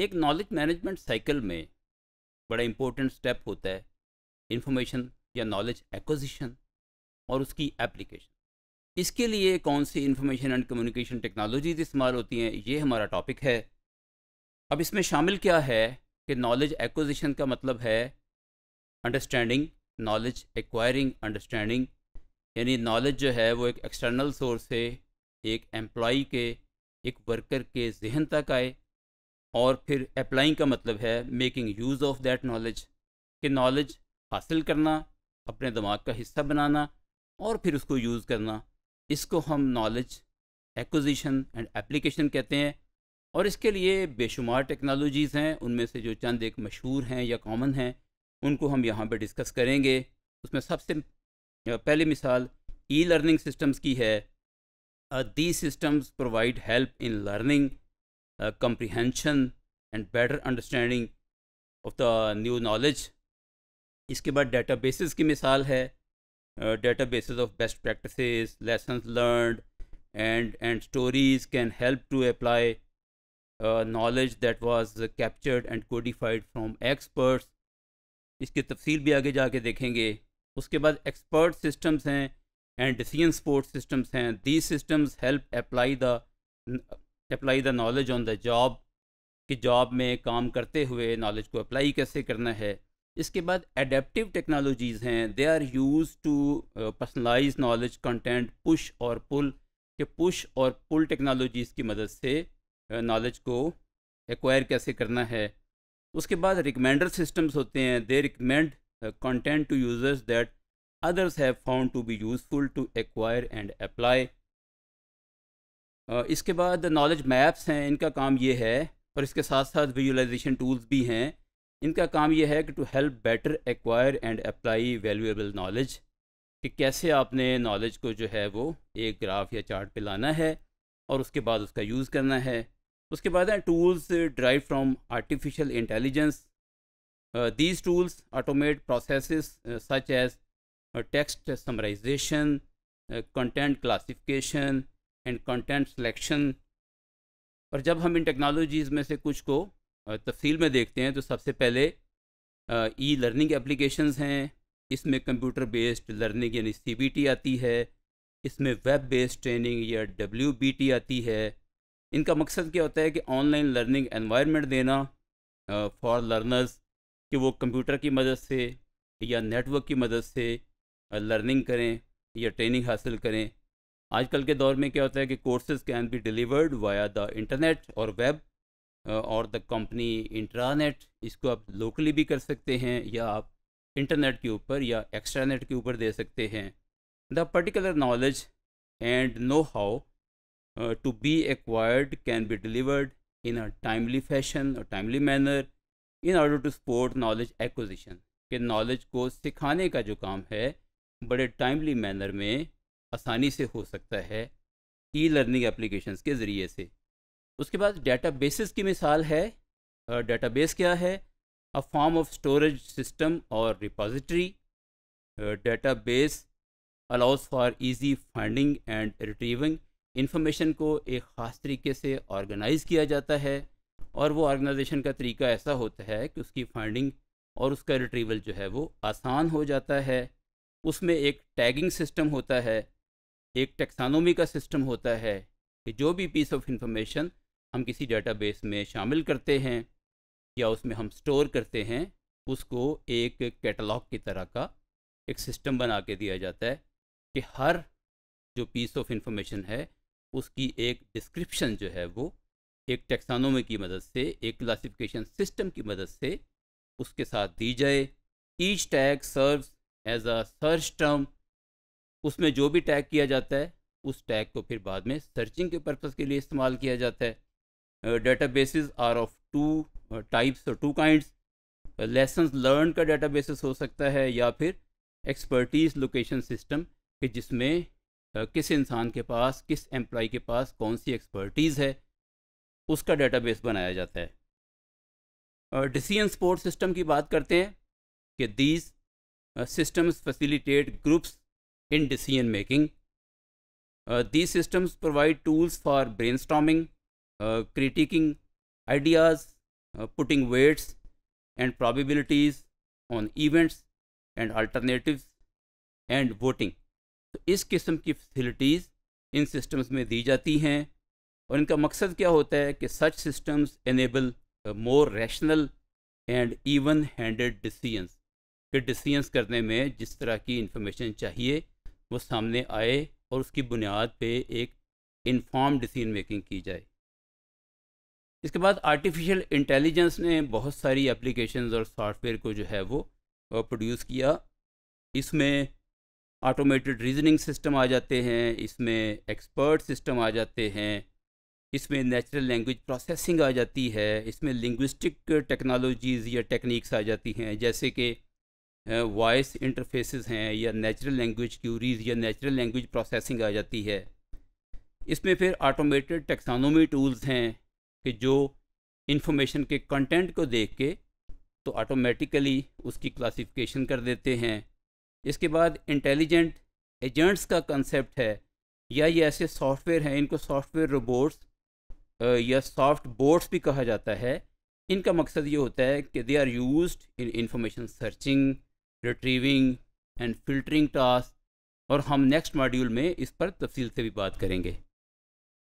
एक knowledge management cycle में बड़ा इम्पोर्टेंट स्टेप होता है इन्फॉर्मेशन या नॉलेज एक्विजिशन और उसकी एप्लीकेशन इसके लिए कौन सी इन्फॉर्मेशन एंड कम्युनिकेशन टेक्नोलॉजीज इस्तेमाल होती हैं ये हमारा टॉपिक है अब इसमें शामिल क्या है कि नॉलेज एक्विजिशन का मतलब है अंडरस्टैंडिंग नॉलेज एक्वायरिंग अंडरस्टैंडिंग यानी नॉलेज जो है वो एक एक्सटर्नल सोर्स से एक एम्प्लॉ के एक वर्कर के जहन तक आए और फिर अप्लाइंग का मतलब है making use of that knowledge कि नॉलेज हासिल करना अपने दिमाग का हिस्सा बनाना और फिर उसको यूज़ करना इसको हम नॉलेज एक्विजिशन एंड एप्लीकेशन कहते हैं और इसके लिए बेशुमार टेक्नोलॉजीज़ हैं उनमें से जो चंद एक मशहूर हैं या कॉमन हैं उनको हम यहाँ पर डिस्कस करेंगे उसमें सबसे पहली मिसाल ई लर्निंग सिस्टम्स की है the systems provide help in learning comprehension and better understanding of the new knowledge इसके बाद डाटा बेसिस की मिसाल है databases of best practice lesson learn and and stories can help to apply knowledge that was captured and codified from experts इसकी तफसील भी आगे जाके देखेंगे उसके बाद एक्सपर्ट सिस्टम्स हैं एंड डिसीजन सपोर्ट सिस्टम्स हैं the systems help apply the apply the knowledge on the job कि जॉब में काम करते हुए नॉलेज को अप्लाई कैसे करना है इसके बाद एडेप्टिव टेक्नोलॉजीज़ हैं they are used to personalize knowledge content push और पुल के पुश और पुल टेक्नोलॉजीज़ की मदद से नॉलेज uh, को एक्वायर कैसे करना है उसके बाद रिकमेंडर सिस्टम्स होते हैं they recommend content to users that others have found to be useful to acquire and apply इसके बाद नॉलेज मैप्स हैं इनका काम ये है और इसके साथ साथ विजुलाइजेशन टूल्स भी हैं इनका काम ये है कि to help better acquire and apply valuable knowledge कि कैसे आपने नॉलेज को जो है वो एक ग्राफ या चार्ट पे लाना है और उसके बाद उसका यूज़ करना है उसके बाद हैं tools derived from artificial intelligence these tools automate process such as text summarization content classification and content selection और जब हम इन टेक्नोलॉजीज़ में से कुछ को तफसील में देखते हैं तो सबसे पहले ई लर्निंग एप्लीकेशंस हैं इसमें कंप्यूटर बेस्ड लर्निंग यानी सी आती है इसमें वेब बेस्ड ट्रेनिंग या डब्ल्यू आती है इनका मकसद क्या होता है कि ऑनलाइन लर्निंग एनवायरनमेंट देना फॉर लर्नर्स कि वो कंप्यूटर की मदद से या नेटवर्क की मदद से लर्निंग करें या ट्रेनिंग हासिल करें आजकल के दौर में क्या होता है कि courses can be delivered via the internet और वेब और द कंपनी इंट्रानेट इसको आप लोकली भी कर सकते हैं या आप इंटरनेट के ऊपर या एक्स्ट्रानेट के ऊपर दे सकते हैं the particular knowledge and know how to be acquired can be delivered in a timely fashion और timely manner in order to support knowledge acquisition के नॉलेज को सिखाने का जो काम है बड़े टाइमली मैनर में आसानी से हो सकता है ई लर्निंग एप्लीकेशंस के ज़रिए से उसके बाद डाटा बेसिस की मिसाल है डाटा बेस क्या है a form of storage system और repository database allows for easy finding and retrieving information को एक ख़ास तरीके से ऑर्गेनाइज किया जाता है और वो ऑर्गेनाइजेशन का तरीका ऐसा होता है कि उसकी फाइंडिंग और उसका रिट्रीवल जो है वो आसान हो जाता है उसमें एक टैगिंग सिस्टम होता है एक टेक्सानोमी का सिस्टम होता है कि जो भी पीस ऑफ इंफॉर्मेशन हम किसी डेटाबेस में शामिल करते हैं या उसमें हम स्टोर करते हैं उसको एक कैटलॉग की तरह का एक सिस्टम बना के दिया जाता है कि हर जो पीस ऑफ इंफॉर्मेशन है उसकी एक डिस्क्रिप्शन जो है वो एक टेक्सानोमी की मदद से एक क्लासिफिकेशन सिस्टम की मदद से उसके साथ दी जाए each tag serves as a search term उसमें जो भी टैग किया जाता है उस टैग को फिर बाद में सर्चिंग के पर्पस के लिए इस्तेमाल किया जाता है databases are of two types और टू काइंड्स लेसन लर्न का डाटा बेसिस हो सकता है या फिर एक्सपर्टीज लोकेशन सिस्टम कि जिसमें किस इंसान के पास किस एम्प्लॉय के पास कौन सी एक्सपर्टीज़ है उसका डेटाबेस बनाया जाता है डिसीजन सपोर्ट सिस्टम की बात करते हैं कि these systems facilitate groups in decision making. Uh, these systems provide tools for brainstorming, uh, critiquing ideas, uh, putting weights and probabilities on events and alternatives and voting. तो इस किस्म की facilities इन systems में दी जाती हैं और इनका मकसद क्या होता है कि such systems enable more rational and even handed decisions कि डिसीजंस करने में जिस तरह की इंफॉर्मेशन चाहिए वो सामने आए और उसकी बुनियाद पे एक इन्फॉर्म डिसीजन मेकिंग की जाए इसके बाद आर्टिफिशियल इंटेलिजेंस ने बहुत सारी एप्लीकेशंस और सॉफ्टवेयर को जो है वो प्रोड्यूस किया इसमें ऑटोमेटेड रीजनिंग सिस्टम आ जाते हैं इसमें एक्सपर्ट सिस्टम आ जाते हैं इसमें नेचुरल लैंग्वेज प्रोसेसिंग आ जाती है इसमें लिंग्विस्टिक टेक्नोलॉजीज़ या टेक्निक्स आ जाती हैं जैसे कि वॉइस इंटरफेस हैं या नेचुरल लैंग्वेज क्यूरीज या नेचुरल लैंग्वेज प्रोसेसिंग आ जाती है इसमें फिर ऑटोमेटेड टेक्सानोमी टूल्स हैं कि जो इंफॉर्मेशन के कंटेंट को देख के तो ऑटोमेटिकली उसकी क्लासिफिकेशन कर देते हैं इसके बाद इंटेलिजेंट एजेंट्स का कंसेप्ट है या ये ऐसे सॉफ्टवेयर हैं इनको सॉफ्टवेयर रोबोट्स या सॉफ्ट बोर्ड्स भी कहा जाता है इनका मकसद ये होता है कि they are used in information searching retrieving and filtering task और हम नेक्स्ट मॉड्यूल में इस पर तफसील से भी बात करेंगे